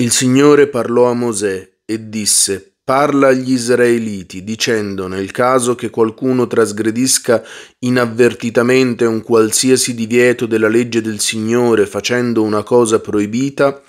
Il Signore parlò a Mosè e disse, Parla agli Israeliti, dicendo, nel caso che qualcuno trasgredisca inavvertitamente un qualsiasi divieto della legge del Signore facendo una cosa proibita,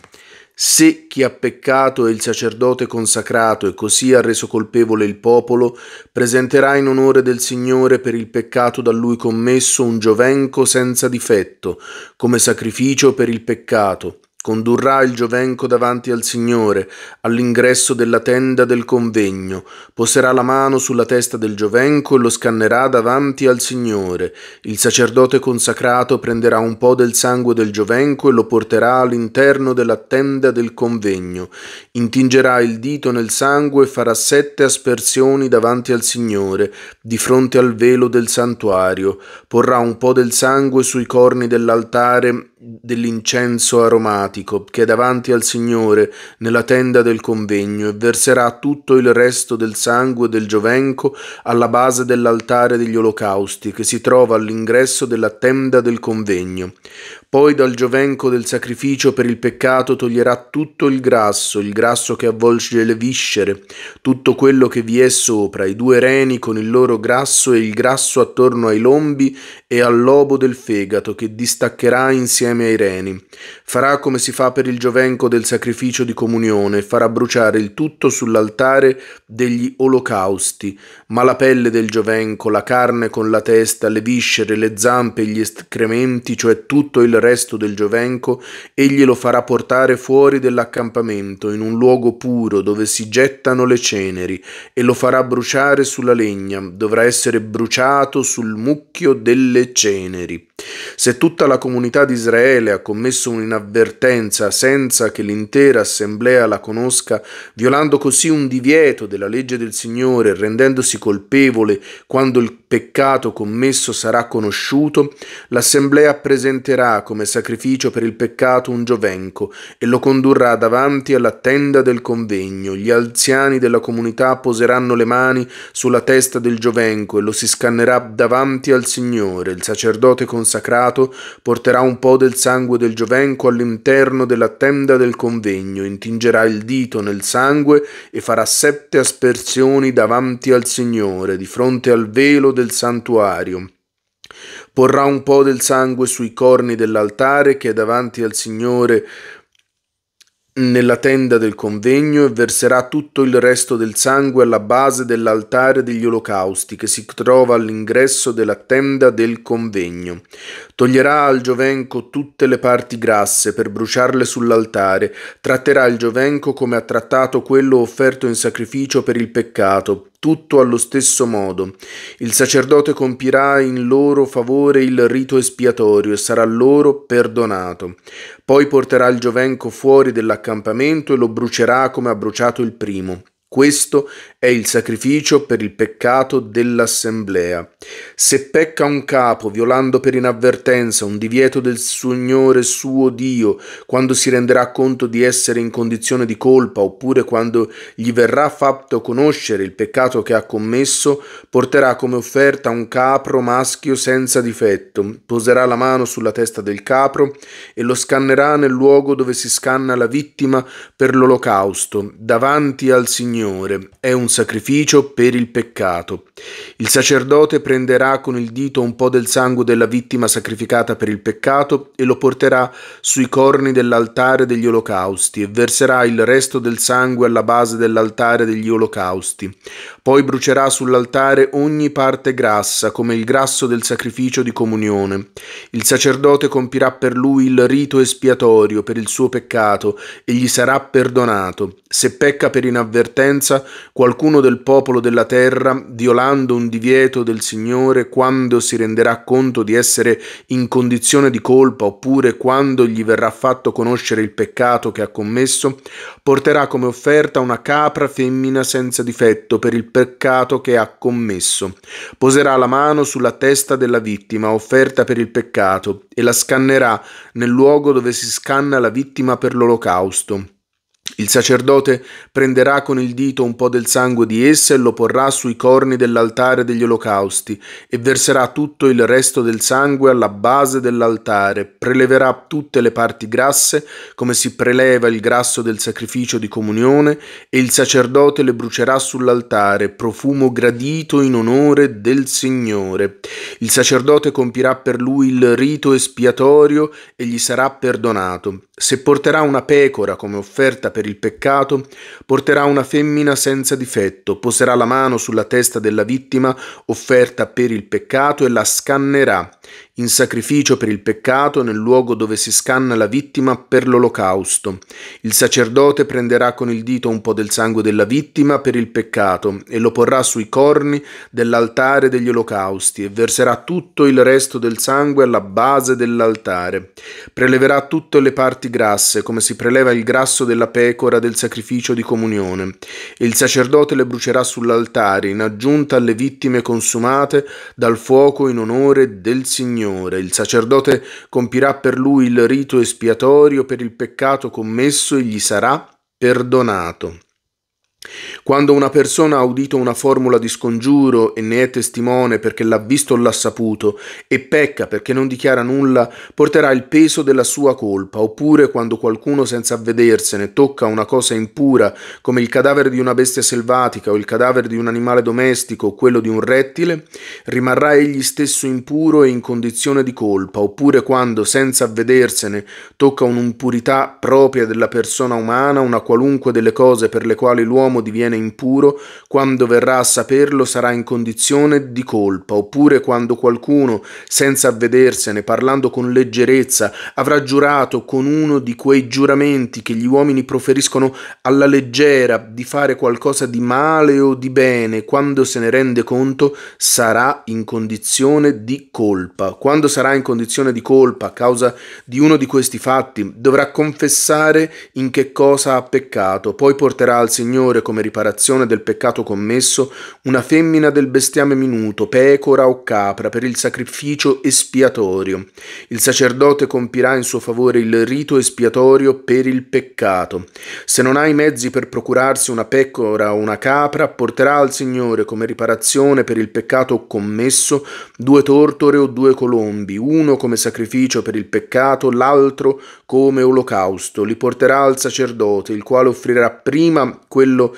se chi ha peccato è il sacerdote consacrato e così ha reso colpevole il popolo, presenterà in onore del Signore per il peccato da lui commesso un giovenco senza difetto, come sacrificio per il peccato Condurrà il giovenco davanti al Signore, all'ingresso della tenda del convegno, poserà la mano sulla testa del giovenco e lo scannerà davanti al Signore. Il sacerdote consacrato prenderà un po' del sangue del giovenco e lo porterà all'interno della tenda del convegno. Intingerà il dito nel sangue e farà sette aspersioni davanti al Signore, di fronte al velo del santuario. Porrà un po' del sangue sui corni dell'altare dell'incenso aromatico che è davanti al Signore nella tenda del convegno e verserà tutto il resto del sangue del giovenco alla base dell'altare degli olocausti che si trova all'ingresso della tenda del convegno. Poi dal giovenco del sacrificio per il peccato toglierà tutto il grasso, il grasso che avvolge le viscere, tutto quello che vi è sopra, i due reni con il loro grasso e il grasso attorno ai lombi e al lobo del fegato che distaccherà insieme insieme ai reni. Farà come si fa per il giovenco del sacrificio di comunione, farà bruciare il tutto sull'altare degli olocausti, ma la pelle del giovenco, la carne con la testa, le viscere, le zampe, gli escrementi, cioè tutto il resto del giovenco, egli lo farà portare fuori dell'accampamento, in un luogo puro dove si gettano le ceneri, e lo farà bruciare sulla legna, dovrà essere bruciato sul mucchio delle ceneri. Se tutta la comunità di Israele ha commesso un'inavvertenza senza che l'intera assemblea la conosca, violando così un divieto della legge del Signore, rendendosi colpevole quando il peccato commesso sarà conosciuto, l'assemblea presenterà come sacrificio per il peccato un giovenco e lo condurrà davanti alla tenda del convegno. Gli anziani della comunità poseranno le mani sulla testa del giovenco e lo si scannerà davanti al Signore. Il sacerdote consacrato porterà un po' del sangue del giovenco all'interno della tenda del convegno, intingerà il dito nel sangue e farà sette aspersioni davanti al Signore, di fronte al velo del santuario. Porrà un po' del sangue sui corni dell'altare che è davanti al Signore nella tenda del convegno e verserà tutto il resto del sangue alla base dell'altare degli olocausti che si trova all'ingresso della tenda del convegno. Toglierà al giovenco tutte le parti grasse per bruciarle sull'altare, tratterà il giovenco come ha trattato quello offerto in sacrificio per il peccato, tutto allo stesso modo. Il sacerdote compirà in loro favore il rito espiatorio e sarà loro perdonato. Poi porterà il giovenco fuori dell'accampamento e lo brucerà come ha bruciato il primo. Questo è il sacrificio per il peccato dell'assemblea. Se pecca un capo, violando per inavvertenza un divieto del Signore suo Dio, quando si renderà conto di essere in condizione di colpa, oppure quando gli verrà fatto conoscere il peccato che ha commesso, porterà come offerta un capro maschio senza difetto, poserà la mano sulla testa del capro e lo scannerà nel luogo dove si scanna la vittima per l'olocausto, davanti al Signore. È un un sacrificio per il peccato. Il sacerdote prenderà con il dito un po' del sangue della vittima sacrificata per il peccato e lo porterà sui corni dell'altare degli olocausti e verserà il resto del sangue alla base dell'altare degli olocausti. Poi brucerà sull'altare ogni parte grassa, come il grasso del sacrificio di comunione. Il sacerdote compirà per lui il rito espiatorio per il suo peccato e gli sarà perdonato. Se pecca per inavvertenza, qualcuno del popolo della terra, violando un divieto del Signore, quando si renderà conto di essere in condizione di colpa oppure quando gli verrà fatto conoscere il peccato che ha commesso, porterà come offerta una capra femmina senza difetto per il peccato peccato che ha commesso. Poserà la mano sulla testa della vittima offerta per il peccato e la scannerà nel luogo dove si scanna la vittima per l'olocausto il sacerdote prenderà con il dito un po' del sangue di essa e lo porrà sui corni dell'altare degli olocausti e verserà tutto il resto del sangue alla base dell'altare, preleverà tutte le parti grasse come si preleva il grasso del sacrificio di comunione e il sacerdote le brucerà sull'altare, profumo gradito in onore del Signore. Il sacerdote compirà per lui il rito espiatorio e gli sarà perdonato. Se porterà una pecora come offerta per il peccato, porterà una femmina senza difetto, poserà la mano sulla testa della vittima offerta per il peccato e la scannerà in sacrificio per il peccato nel luogo dove si scanna la vittima per l'olocausto. Il sacerdote prenderà con il dito un po' del sangue della vittima per il peccato e lo porrà sui corni dell'altare degli olocausti e verserà tutto il resto del sangue alla base dell'altare. Preleverà tutte le parti grasse, come si preleva il grasso della pecora del sacrificio di comunione, e il sacerdote le brucerà sull'altare in aggiunta alle vittime consumate dal fuoco in onore del Signore. Signore. Il sacerdote compirà per lui il rito espiatorio per il peccato commesso e gli sarà perdonato. Quando una persona ha udito una formula di scongiuro e ne è testimone perché l'ha visto o l'ha saputo e pecca perché non dichiara nulla, porterà il peso della sua colpa, oppure quando qualcuno senza avvedersene tocca una cosa impura come il cadavere di una bestia selvatica o il cadavere di un animale domestico o quello di un rettile, rimarrà egli stesso impuro e in condizione di colpa, oppure quando senza avvedersene tocca un'impurità propria della persona umana, una qualunque delle cose per le quali l'uomo l'uomo diviene impuro, quando verrà a saperlo sarà in condizione di colpa, oppure quando qualcuno, senza avvedersene, parlando con leggerezza, avrà giurato con uno di quei giuramenti che gli uomini proferiscono alla leggera di fare qualcosa di male o di bene, quando se ne rende conto sarà in condizione di colpa. Quando sarà in condizione di colpa a causa di uno di questi fatti, dovrà confessare in che cosa ha peccato, poi porterà al Signore offre come riparazione del peccato commesso una femmina del bestiame minuto, pecora o capra, per il sacrificio espiatorio. Il sacerdote compirà in suo favore il rito espiatorio per il peccato. Se non ha i mezzi per procurarsi una pecora o una capra, porterà al Signore come riparazione per il peccato commesso due tortore o due colombi, uno come sacrificio per il peccato, l'altro come olocausto. Li porterà al sacerdote, il quale offrirà prima quello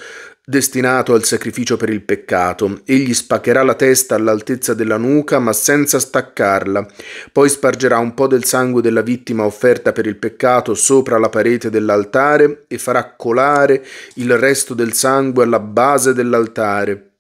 destinato al sacrificio per il peccato. Egli spaccherà la testa all'altezza della nuca, ma senza staccarla. Poi spargerà un po' del sangue della vittima offerta per il peccato sopra la parete dell'altare e farà colare il resto del sangue alla base dell'altare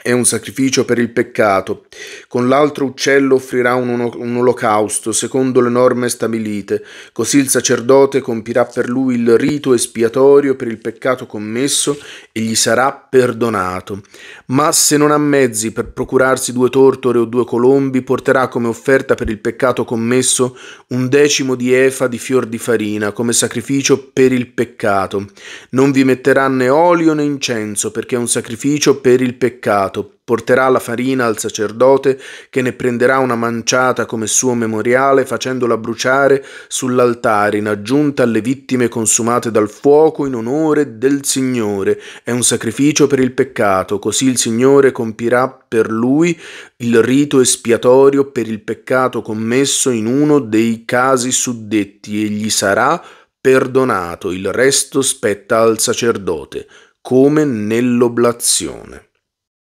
è un sacrificio per il peccato. Con l'altro uccello offrirà un, un, olocausto, secondo le norme stabilite. Così il sacerdote compirà per lui il rito espiatorio per il peccato commesso e gli sarà perdonato. Ma se non ha mezzi per procurarsi due tortore o due colombi, porterà come offerta per il peccato commesso un decimo di efa di fior di farina, come sacrificio per il peccato. Non vi metterà né olio né incenso, perché è un sacrificio per il peccato peccato, porterà la farina al sacerdote che ne prenderà una manciata come suo memoriale facendola bruciare sull'altare in aggiunta alle vittime consumate dal fuoco in onore del Signore. È un sacrificio per il peccato, così il Signore compirà per lui il rito espiatorio per il peccato commesso in uno dei casi suddetti e gli sarà perdonato, il resto spetta al sacerdote, come nell'oblazione.